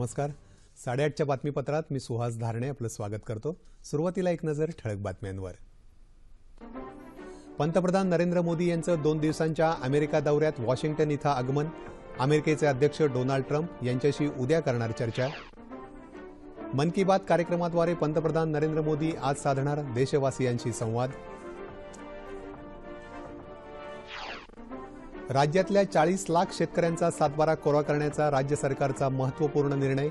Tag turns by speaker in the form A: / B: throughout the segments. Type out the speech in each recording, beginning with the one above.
A: नमस्कार साडेआठच्या बातमीपत्रात मी सुहास धारणे आपलं स्वागत करतो सुरुवातीला एक नजर ठळक बातम्यांवर पंतप्रधान नरेंद्र मोदी यांचं दोन दिवसांच्या अमेरिका दौऱ्यात वॉशिंग्टन इथं आगमन अमेरिकेचे अध्यक्ष डोनाल्ड ट्रम्प यांच्याशी उद्या करणार चर्चा मन की बात कार्यक्रमाद्वारे पंतप्रधान नरेंद्र मोदी आज साधणार देशवासियांशी संवाद राज्यातल्या चाळीस लाख शेतकऱ्यांचा सातबारा कोरा करण्याचा राज्य सरकारचा महत्त्वपूर्ण निर्णय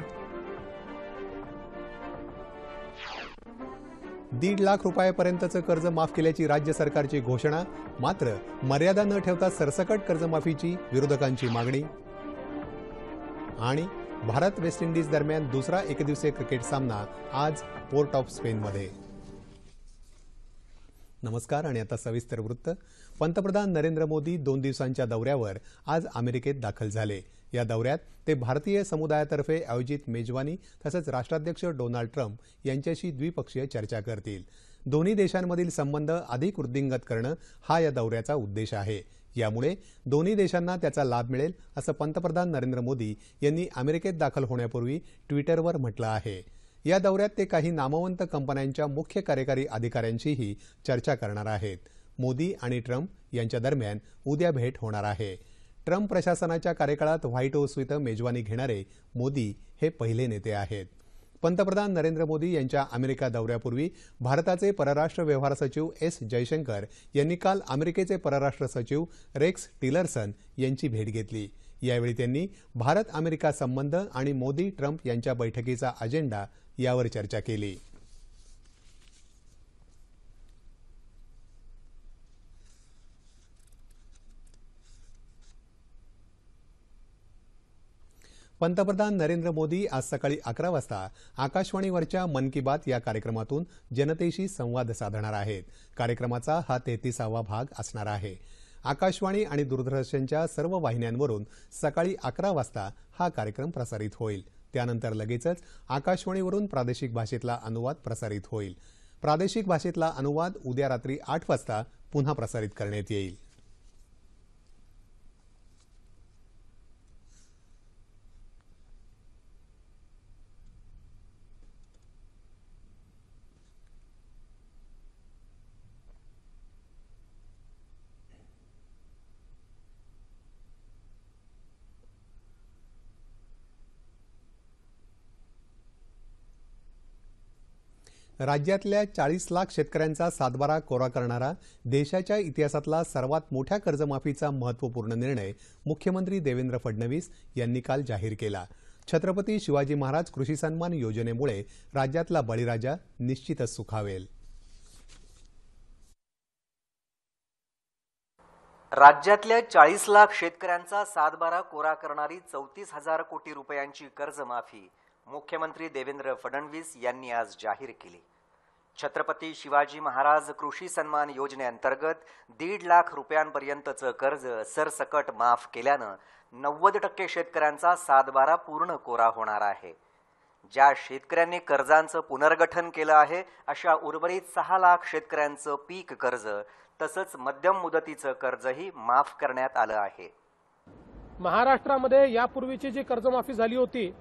A: दीड लाख रुपयापर्यंतचं कर्ज माफ केल्याची राज्य सरकारची घोषणा मात्र मर्यादा न ठेवता सरसकट कर्जमाफीची विरोधकांची मागणी आणि भारत वेस्ट इंडिज दरम्यान दुसरा एकदिवसीय क्रिकेट सामना आज पोर्ट ऑफ स्पेनमध्ये नमस्कार आणि आता सविस्तर वृत्त पंतप्रधान नरेंद्र मोदी दोन दिवसांच्या दौऱ्यावर आज अमेरिकेत दाखल झाले या दौऱ्यात ते भारतीय समुदायातर्फे आयोजित मेजवानी तसंच राष्ट्राध्यक्ष डोनाल्ड ट्रम्प यांच्याशी द्विपक्षीय चर्चा करतील दोन्ही देशांमधील संबंध अधिक वृद्धिंगत करणं हा या दौऱ्याचा उद्देश आहे यामुळे दोन्ही देशांना त्याचा लाभ मिळेल असं पंतप्रधान नरेंद्र मोदी यांनी अमेरिकेत दाखल होण्यापूर्वी ट्विटरवर म्हटलं आहे या दौऱ्यात ते काही नामवंत कंपन्यांच्या मुख्य कार्यकारी अधिकाऱ्यांशीही चर्चा करणार आहेत मोदी आणि ट्रम्प यांच्या दरम्यान उद्या भेट होणार आहे ट्रम्प प्रशासनाच्या कार्यकाळात व्हाईट हाऊस इथं मेजवानी घेणारे मोदी हे पहिले नेते आहेत पंतप्रधान नरेंद्र मोदी यांच्या अमेरिका दौऱ्यापूर्वी भारताचे परराष्ट्र व्यवहार सचिव एस जयशंकर यांनी काल अमेरिकेचे परराष्ट्र सचिव रेक्स टिलरसन यांची भेट घेतली यावेळी त्यांनी भारत अमेरिका संबंध आणि मोदी ट्रम्प यांच्या बैठकीचा अजेंडा यावर चर्चा केली पंतप्रधान नरेंद्र मोदी आज सकाळी अकरा वाजता आकाशवाणीवरच्या मन की बात या कार्यक्रमातून जनतेशी संवाद साधणार आहेत कार्यक्रमाचा हा तेहतीसावा भाग असणार आहे आकाशवाणी आणि दूरदर्शनच्या सर्व वाहिन्यांवरून सकाळी अकरा वाजता हा कार्यक्रम प्रसारित होईल त्यानंतर लगेचच आकाशवाणीवरून प्रादेशिक भाषेतला अनुवाद प्रसारित होईल प्रादेशिक भाषेतला अनुवाद उद्या रात्री आठ वाजता पुन्हा प्रसारित करण्यात येईल राज्यातल्या चाळीस लाख शेतकऱ्यांचा सातबारा कोरा करणारा देशाच्या इतिहासातला सर्वात मोठ्या कर्जमाफीचा महत्त्वपूर्ण निर्णय मुख्यमंत्री देवेंद्र फडणवीस यांनी काल जाहीर केला छत्रपती शिवाजी महाराज कृषी सन्मान योजनेमुळे राज्यातला बळीराजा निश्चितच सुखावेल
B: राज्यातल्या चाळीस लाख शेतकऱ्यांचा सातबारा कोरा करणारी चौतीस हजार कोटी रुपयांची कर्जमाफी मुख्यमंत्री देवेंद्र फडणवीस यांनी आज जाहीर केली छत्रपती शिवाजी महाराज कृषी सन्मान योजनेअंतर्गत दीड लाख रुपयांपर्यंतचं कर्ज सरसकट माफ केल्यानं नव्वद टक्के शेतकऱ्यांचा सातबारा पूर्ण कोरा होणार आहे ज्या शेतकऱ्यांनी कर्जांचं पुनर्गठन केलं आहे अशा उर्वरित सहा लाख शेतकऱ्यांचं पीक कर्ज तसंच मध्यम मुदतीचं कर्जही माफ करण्यात आलं आहे
C: महाराष्ट्रामध्ये यापूर्वीची जी कर्जमाफी झाली होती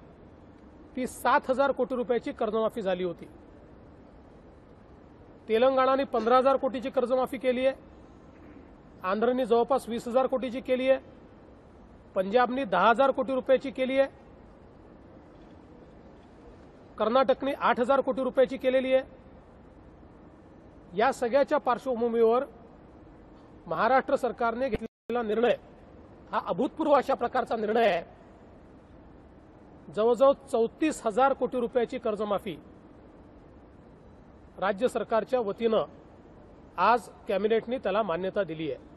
C: ती सात हजार कोटी रुपयाची कर्जमाफी झाली होती तेलंगणाने पंधरा हजार कोटीची कर्जमाफी केली आहे आंध्रनी जवळपास वीस हजार कोटीची केली आहे पंजाबनी दहा हजार कोटी रुपयाची केली आहे कर्नाटकने आठ हजार कोटी रुपयाची केलेली आहे या सगळ्याच्या पार्श्वभूमीवर महाराष्ट्र सरकारने घेतलेला निर्णय हा अभूतपूर्व अशा प्रकारचा निर्णय आहे जवळजवळ चौतीस हजार कोटी रुपयाची कर्जमाफी राज्य सरकारच्या वतीनं आज कॅबिनेटने त्याला मान्यता दिली आहे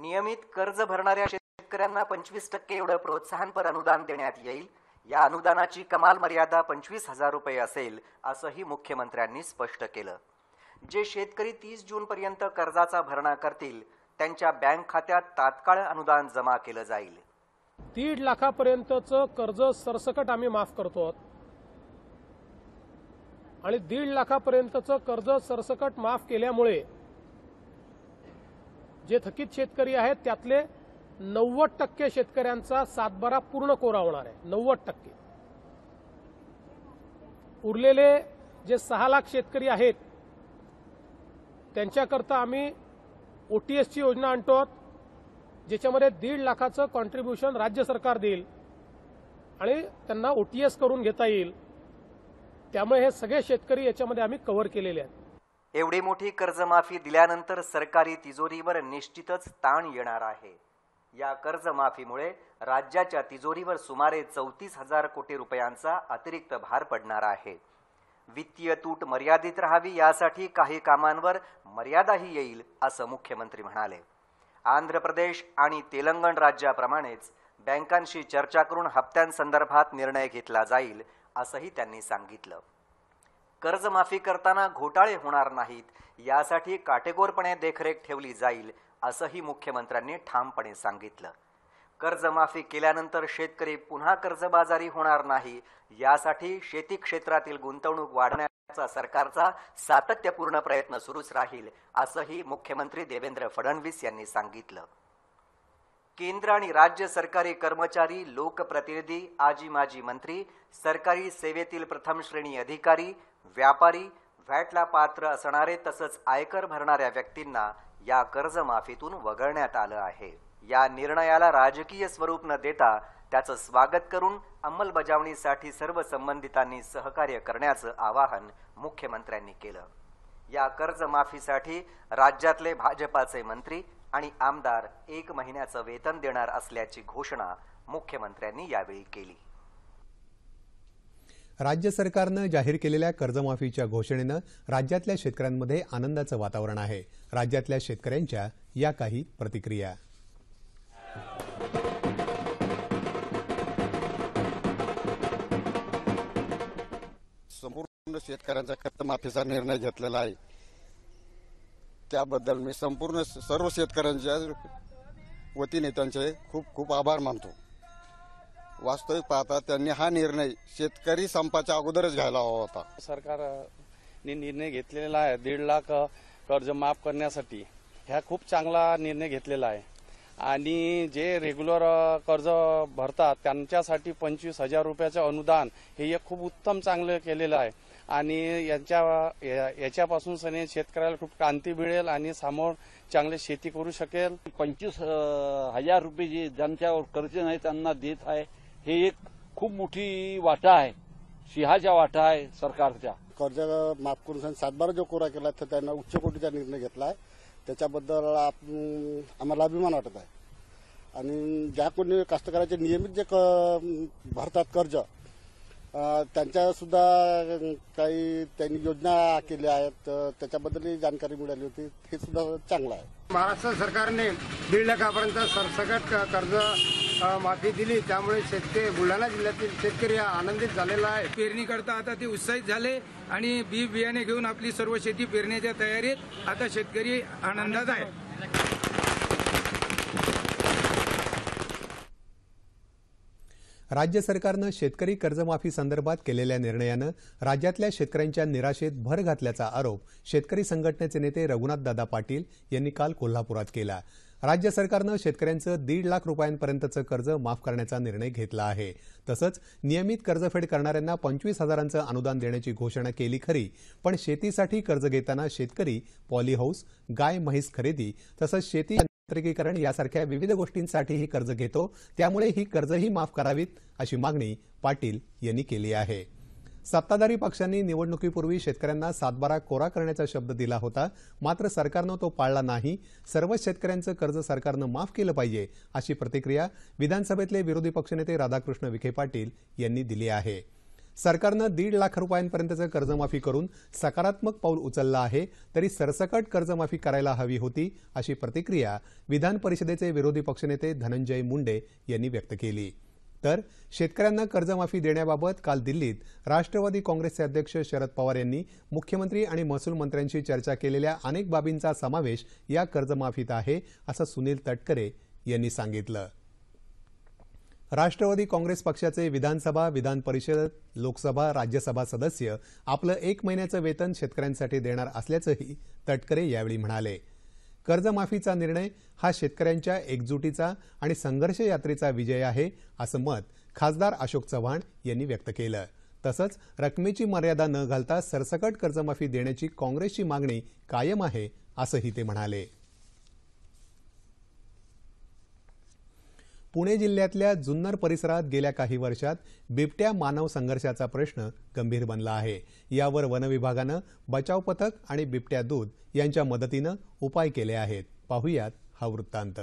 B: नियमित कर्ज भरणाऱ्या शेतकऱ्यांना पंचवीस टक्के एवढं प्रोत्साहनपर अनुदान देण्यात येईल या अनुदानाची कमाल मर्यादा पंचवीस हजार रुपये असेल असंही मुख्यमंत्र्यांनी स्पष्ट केलं जे शेतकरी तीस पर्यंत कर्जाचा भरणा करतील त्यांच्या बँक खात्यात तात्काळ अनुदान जमा केलं जाईल
C: दीड लाखापर्यंतचं कर्ज सरसकट आम्ही माफ करतो आहोत आणि दीड लाखापर्यंतचं कर्ज सरसकट माफ केल्यामुळे जे थकीत शेतकरी आहेत त्यातले नव्वद टक्के शेतकऱ्यांचा सातबारा पूर्ण कोरा होणार आहे नव्वद टक्के उरलेले जे सहा लाख शेतकरी आहेत त्यांच्याकरता आम्ही एसची योजना आणतो आहोत ज्याच्यामध्ये दीड लाखाचं कॉन्ट्रीब्युशन राज्य सरकार देईल आणि त्यांना ओटीएस करून घेता येईल त्यामुळे हे सगळे शेतकरी याच्यामध्ये आम्ही कव्हर केलेले आहेत
B: एवढी मोठी कर्जमाफी दिल्यानंतर सरकारी तिजोरीवर निश्चितच ताण येणार आहे या कर्जमाफीमुळे राज्याच्या तिजोरीवर सुमारे चौतीस हजार कोटी रुपयांचा अतिरिक्त भार पडणार आहे वित्तीय तूट मर्यादित राहावी यासाठी काही कामांवर मर्यादाही येईल असं मुख्यमंत्री म्हणाले आंध्र प्रदेश आणि तेलंगण राज्याप्रमाणेच बँकांशी चर्चा करून हप्त्यांसंदर्भात निर्णय घेतला जाईल असंही त्यांनी सांगितलं कर्जमाफी करताना घोटाळे होणार नाहीत यासाठी काटेकोरपणे देखरेख ठेवली जाईल असंही मुख्यमंत्र्यांनी ठामपणे सांगितलं कर्जमाफी केल्यानंतर शेतकरी पुन्हा कर्जबाजारी होणार नाही यासाठी शेती क्षेत्रातील गुंतवणूक वाढण्याचा सरकारचा सातत्यपूर्ण प्रयत्न सुरूच राहील असंही मुख्यमंत्री देवेंद्र फडणवीस यांनी सांगितलं केंद्र आणि राज्य सरकारी कर्मचारी लोकप्रतिनिधी आजी माजी मंत्री सरकारी सेवेतील प्रथम श्रेणी अधिकारी व्यापारी व्हॅटला पात्र असणारे तसंच आयकर भरणाऱ्या व्यक्तींना या कर्जमाफीतून वगळण्यात आलं आहे या निर्णयाला राजकीय स्वरूप न देता त्याचं स्वागत करून अंमलबजावणीसाठी सर्व संबंधितांनी सहकार्य करण्याचं आवाहन मुख्यमंत्र्यांनी केलं या कर्जमाफीसाठी राज्यातले भाजपाचे मंत्री आणि आमदार एक महिन्याचं वेतन देणार असल्याची घोषणा मुख्यमंत्र्यांनी यावेळी केली
A: राज्य सरकारनं जाहीर केलेल्या कर्जमाफीच्या घोषणेनं राज्यातल्या शेतकऱ्यांमध्ये आनंदाचं वातावरण आहे राज्यातल्या शेतकऱ्यांच्या या काही प्रतिक्रिया संपूर्ण शेतकऱ्यांचा कर्ज माफीचा निर्णय घेतलेला आहे त्याबद्दल मी संपूर्ण सर्व शेतकऱ्यांच्या वतीने त्यांचे खूप खूप आभार मानतो वास्तविक पाहता त्यांनी हा निर्णय शेतकरी संपाच्या अगोदरच घ्यायला हवा होता सरकारने निर्णय घेतलेला आहे दीड लाख कर्ज माफ करण्यासाठी ह्या खूप चांगला निर्णय घेतलेला आहे आणि जे रेग्युलर कर्ज भरतात त्यांच्यासाठी पंचवीस हजार रुपयाचं अनुदान हे एक खूप उत्तम चांगलं केलेलं आहे आणि यांच्या याच्यापासून सने शेतकऱ्याला खूप क्रांती मिळेल आणि समोर चांगले शेती करू शकेल पंचवीस हजार रुपये
C: जे ज्यांच्यावर कर्ज नाही त्यांना देत आहे हे एक खूप मोठी वाटा आहे सिंहाच्या वाटा आहे सरकारच्या कर्ज माफ करून सातबारा जो कोरा केला तर त्यांना उच्च कोटीचा
A: निर्णय घेतला आहे त्याच्याबद्दल आम्हाला अभिमान वाटत आहे आणि ज्या कोणी कष्टकऱ्याचे नियमित जे भरतात कर्ज त्यांच्यासुद्धा काही त्यांनी योजना केल्या आहेत त्याच्याबद्दलही जानकारी मिळाली होती हे सुद्धा चांगलं आहे
C: महाराष्ट्र सरकारने दीड लाखापर्यंत सरसकट कर्ज माफी दिली त्यामुळे शेतकरी बुलढाणा जिल्ह्यातील शेतकरी आनंदित झालेला आहे पेरणी करता आता ते उत्साहित झाले आणि बी बियाणे घेऊन आपली सर्व शेती पेरण्याच्या तयारीत आता शेतकरी आनंदात आहे
A: राज्य सरकारनं शेतकरी कर्जमाफी संदर्भात केलेल्या निर्णयानं राज्यातल्या शेतकऱ्यांच्या निराशेत भर घातल्याचा आरोप शेतकरी संघटनेचे नेते रघुनाथदादा पाटील यांनी काल कोल्हापुरात केला राज्य सरकारनं शेतकऱ्यांचं दीड लाख रुपयांपर्यंतचं कर्ज माफ करण्याचा निर्णय घेतला आहे तसंच नियमित कर्जफेड करणाऱ्यांना पंचवीस हजारांचं अनुदान देण्याची घोषणा केली खरी पण शेतीसाठी कर्ज घेताना शेतकरी पॉलीहाऊस गाय म्हैस खरेदी तसंच शेती यांत्रिकीकरण यासारख्या विविध गोष्टींसाठीही कर्ज घेतो त्यामुळे ही कर्जही माफ करावीत अशी मागणी पाटील यांनी केली आहे सत्ताधारी पक्षांनी निवडणुकीपूर्वी शेतकऱ्यांना सातबारा कोरा करण्याचा शब्द दिला होता मात्र सरकारनं तो पाळला नाही सर्वच शेतकऱ्यांचं कर्ज सरकारनं माफ केलं पाहिजे अशी प्रतिक्रिया विधानसभेतले विरोधी पक्षनेते राधाकृष्ण विखे पाटील यांनी दिली आहे सरकारनं दीड लाख रुपयांपर्यंतचं कर्जमाफी करून सकारात्मक पाऊल उचललं आहे तरी सरसकट कर्जमाफी करायला हवी होती अशी प्रतिक्रिया विधान परिषदेचे विरोधी पक्षनेते धनंजय मुंडे यांनी व्यक्त केली तर शेतकऱ्यांना कर्जमाफी देण्याबाबत काल दिल्लीत राष्ट्रवादी काँग्रेसचे अध्यक्ष शरद पवार यांनी मुख्यमंत्री आणि महसूल मंत्र्यांशी चर्चा केलेल्या अनेक बाबींचा समावेश या कर्जमाफीत आहे असं सुनील तटकरे यांनी सांगितलं राष्ट्रवादी काँग्रेस पक्षाचे विधानसभा विधान परिषद लोकसभा राज्यसभा सदस्य आपलं एक महिन्याचं वेतन शेतकऱ्यांसाठी देणार असल्याचंही तटकरे यावेळी म्हणाले कर्जमाफीचा निर्णय हा शेतकऱ्यांच्या एकजुटीचा आणि संघर्ष यात्रेचा विजय आहे असं मत खासदार अशोक चव्हाण यांनी व्यक्त केलं तसंच रकमेची मर्यादा न घालता सरसकट कर्जमाफी देण्याची काँग्रेसची मागणी कायम आहे असंही ते म्हणाले पुणे जिल्ह्यातल्या जुन्नर परिसरात गेल्या काही वर्षात बिबट्या मानव संघर्षाचा प्रश्न गंभीर बनला आहे यावर वनविभागानं बचाव पथक आणि बिबट्या दूध यांच्या मदतीनं उपाय केले आहेत पाहुयात हा वृत्तांत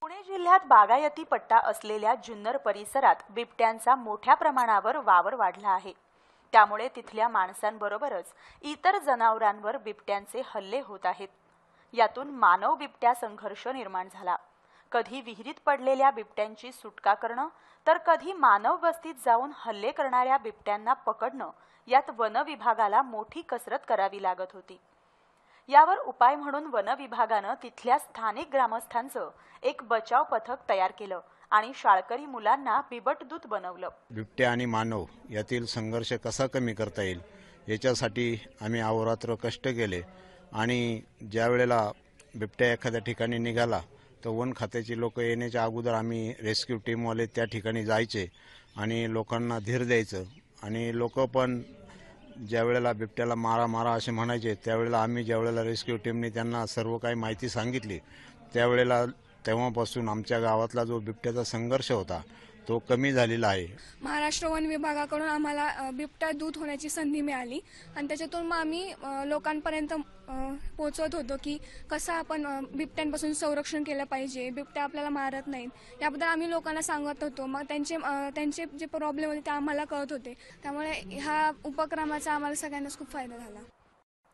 D: पुणे जिल्ह्यात बागायती पट्टा असलेल्या जुन्नर परिसरात बिबट्यांचा मोठ्या प्रमाणावर वावर वाढला आहे त्यामुळे तिथल्या माणसांबरोबरच इतर जनावरांवर बिबट्यांचे हल्ले होत आहेत यातून मानव बिबट्या संघर्ष निर्माण झाला कधी विहिरीत पडलेल्या बिबट्यांची सुटका करणं तर कधी मानव वस्तीत जाऊन हल्ले करणाऱ्या बिबट्यांना पकडणं यात वन विभागाला मोठी कसरत करावी लागत होती यावर उपाय म्हणून वन तिथल्या स्थानिक ग्रामस्थांचं एक बचाव पथक तयार केलं आणि शाळकरी मुलांना बिबट दूत बनवलं
A: बिबट्या आणि मानव यातील संघर्ष कसा कमी करता येईल याच्यासाठी आम्ही अवरात्र कष्ट केले आणि ज्या वेळेला बिबट्या एखाद्या ठिकाणी निघाला तर वन खात्याची लोक येण्याच्या अगोदर आम्ही रेस्क्यू टीमवाले त्या ठिकाणी जायचे आणि लोकांना धीर द्यायचं आणि लोक पण ज्या वेळेला बिबट्याला मारा मारा असे म्हणायचे त्यावेळेला आम्ही ज्यावेळेला रेस्क्यू टीमने त्यांना सर्व काही माहिती सांगितली त्यावेळेला तेव्हापासून आमच्या गावातला जो बिबट्याचा संघर्ष होता तो कमी झालेला आहे
C: महाराष्ट्र वन विभागाकडून आम्हाला बिबट्या दूध होण्याची संधी मिळाली आणि त्याच्यातून आम्ही लोकांपर्यंत पोहोचवत होतो की कसं आपण बिबट्यांपासून संरक्षण केलं पाहिजे बिबट्या आपल्याला मारत नाहीत याबद्दल आम्ही लोकांना सांगत होतो मग त्यांचे त्यांचे जे प्रॉब्लेम होते ते आम्हाला कळत होते
D: त्यामुळे ह्या उपक्रमाचा आम्हाला सगळ्यांनाच खूप फायदा झाला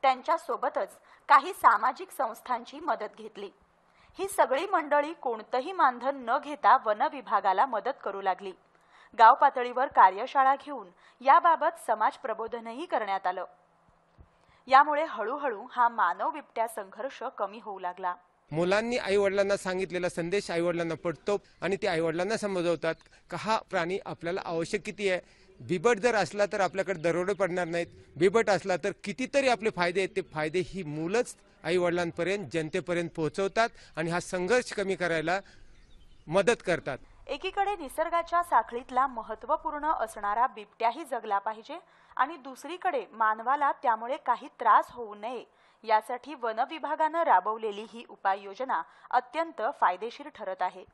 D: त्यांच्यासोबतच काही सामाजिक संस्थांची मदत घेतली ही सगळी मंडळी कोणतंही मानधन न घेता वन विभागाला मदत करू लागली गाव पातळीवर कार्यशाळा घेऊन याबाबत समाज प्रबोधनही करण्यात आलं यामुळे हळूहळू हा मानव बिबट्या संघर्ष कमी होऊ लागला
C: मुलांनी आईवडिलांना सांगितलेला संदेश आईवडिलांना पडतो आणि ते आईवडिलांना समजवतात का हा प्राणी आपल्याला आवश्यक किती आहे बिबट जर असला तर आपल्याकडे दरोडे पडणार नाहीत बिबट असला तर कितीतरी आपले फायदे आहेत ते फायदे ही मुलंच वडिलांपर्यंत जनतेपर्यंत पोहोचवतात आणि हा संघर्ष कमी करायला मदत करतात
D: एकीकडे निसर्गाच्या साखळीतला महत्वपूर्ण असणारा बिबट्याही जगला पाहिजे आणि दुसरीकडे मानवाला त्यामुळे काही त्रास होऊ नये यासाठी वन विभागानं राबवलेली ही उपाययोजना अत्यंत फायदेशीर ठरत आहे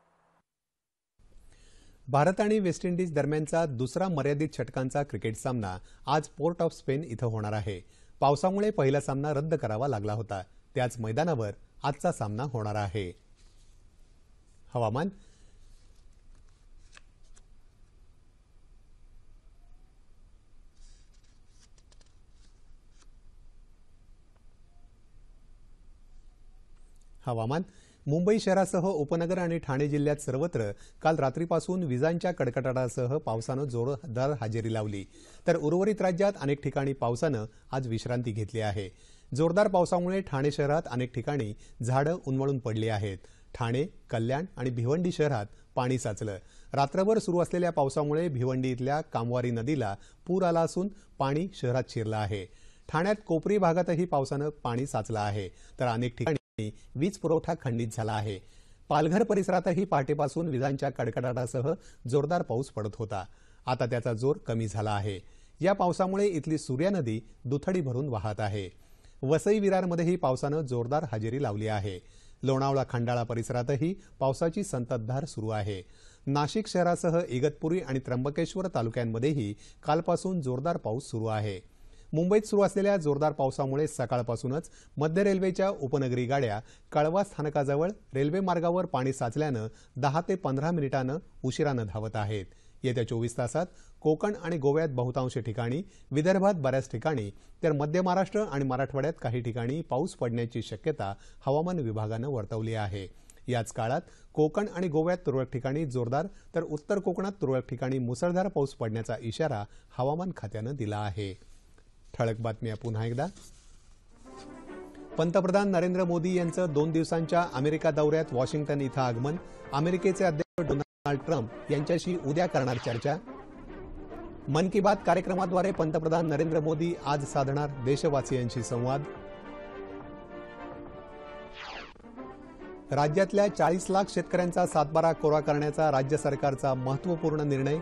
A: भारत आणि वेस्ट इंडिज दरम्यानचा दुसरा मर्यादित षटकांचा क्रिकेट सामना आज पोर्ट ऑफ स्पेन इथं होणार आहे पावसामुळे पहिला सामना रद्द करावा लागला होता त्याच मैदानावर आजचा सामना होणार आहे हवामान हवामान मुंबई शहरासह उपनगर आणि ठाणे जिल्ह्यात सर्वत्र काल रात्रीपासून विजांच्या कडकडाटासह पावसानं जोरदार हजेरी लावली तर उर्वरित राज्यात अनेक ठिकाणी पावसानं आज विश्रांती घेतली आहे जोरदार पावसामुळे ठाणे शहरात अनेक ठिकाणी झाडं उन्मळून पडली आहेत ठाणे कल्याण आणि भिवंडी शहरात पाणी साचलं रात्रभर सुरू असलेल्या पावसामुळे भिवंडी इथल्या कामवारी नदीला पूर आला असून पाणी शहरात शिरलं आहे ठाण्यात कोपरी भागातही पावसानं पाणी साचलं आहे तर अनेक ठिकाणी वीज पुरवठा खंडित झाला आहे पालघर परिसरातही पहाटेपासून विजांच्या कडकडाटासह जोरदार पाऊस पडत होता आता त्याचा जोर कमी झाला आहे या पावसामुळे इथली सूर्या नदी दुथडी भरून वाहत आहे वसई विरारमध्येही पावसानं जोरदार हजेरी लावली आहे लोणावळा खंडाळा परिसरातही पावसाची संततधार सुरू आहे नाशिक शहरासह इगतपुरी आणि त्र्यंबकेश्वर तालुक्यांमध्येही कालपासून जोरदार पाऊस सुरू आहे मुंबईत सुरू असलेल्या जोरदार पावसामुळे सकाळपासूनच मध्य रेल्वेच्या उपनगरी गाड्या कळवा स्थानकाजवळ रेल्वे मार्गावर पाणी साचल्यानं दहा ते पंधरा मिनिटानं उशिरानं धावत आहेत येत्या चोवीस तासात कोकण आणि गोव्यात बहुतांश ठिकाणी विदर्भात बऱ्याच ठिकाणी तर मध्य महाराष्ट्र आणि मराठवाड्यात काही ठिकाणी पाऊस पडण्याची शक्यता हवामान विभागानं वर्तवली आहे याच काळात कोकण आणि गोव्यात तुरळक ठिकाणी जोरदार तर उत्तर कोकणात तुरळक ठिकाणी मुसळधार पाऊस पडण्याचा इशारा हवामान खात्यानं दिला आहे ठळक बातम्या पुन्हा एकदा पंतप्रधान नरेंद्र मोदी यांचं दोन दिवसांच्या अमेरिका दौऱ्यात वॉशिंग्टन इथं आगमन अमेरिकेचे अध्यक्ष डोनाल्ड ट्रम्प यांच्याशी उद्या करणार चर्चा मन की बात कार्यक्रमाद्वारे पंतप्रधान नरेंद्र मोदी आज साधणार देशवासियांशी संवाद राज्यातल्या चाळीस लाख शेतकऱ्यांचा सातबारा कोरा करण्याचा राज्य सरकारचा महत्वपूर्ण निर्णय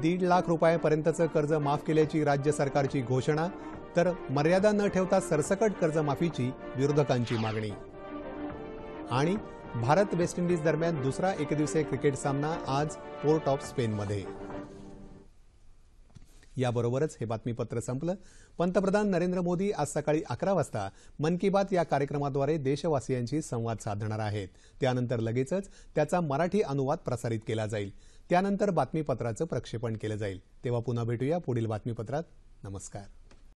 A: दीड लाख रुपयापर्यंतचं कर्ज माफ केल्याची राज्य सरकारची घोषणा तर मर्यादा न ठेवता सरसकट कर्जमाफीची विरोधकांची मागणी आणि भारत वेस्ट इंडिज दरम्यान दुसरा एकदिवसीय क्रिकेट सामना आज पोर्ट ऑफ स्पेनमध्ये याबरोबरच हे बातमीपत्र संपलं पंतप्रधान नरेंद्र मोदी आज सकाळी अकरा वाजता मन की बात या कार्यक्रमाद्वारे देशवासियांशी संवाद साधणार आहेत त्यानंतर लगेचच त्याचा मराठी अनुवाद प्रसारित केला जाईल त्यानंतर बातमीपत्राचं प्रक्षेपण केलं जाईल तेव्हा पुन्हा भेटूया पुढील बातमीपत्रात नमस्कार